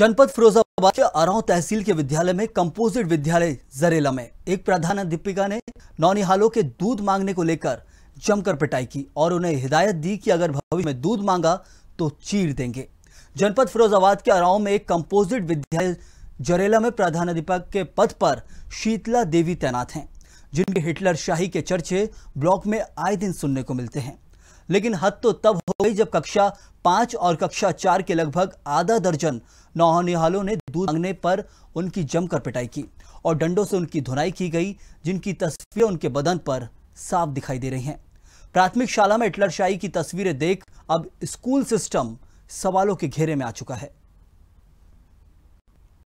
जनपद फिरोजाबाद के अराव तहसील के विद्यालय में कंपोजिट विद्यालय जरेला में एक प्रधान अध्यापिका ने नौनिहालों के दूध मांगने को लेकर जमकर पिटाई की और उन्हें हिदायत दी कि अगर भविष्य में दूध मांगा तो चीर देंगे जनपद फिरोजाबाद के अराव में एक कंपोजिट विद्यालय जरेला में प्रधान अध्यापक के पद पर शीतला देवी तैनात हैं जिनके हिटलर शाही के चर्चे ब्लॉक में आए दिन सुनने को मिलते हैं लेकिन हद तो तब हो गई जब कक्षा पांच और कक्षा चार के लगभग आधा दर्जन नौहनिहालों ने दूध मांगने पर उनकी जमकर पिटाई की और डंडों से उनकी धुनाई की गई जिनकी तस्वीरें उनके बदन पर साफ दिखाई दे रही हैं प्राथमिक शाला में इटलरशाही की तस्वीरें देख अब स्कूल सिस्टम सवालों के घेरे में आ चुका है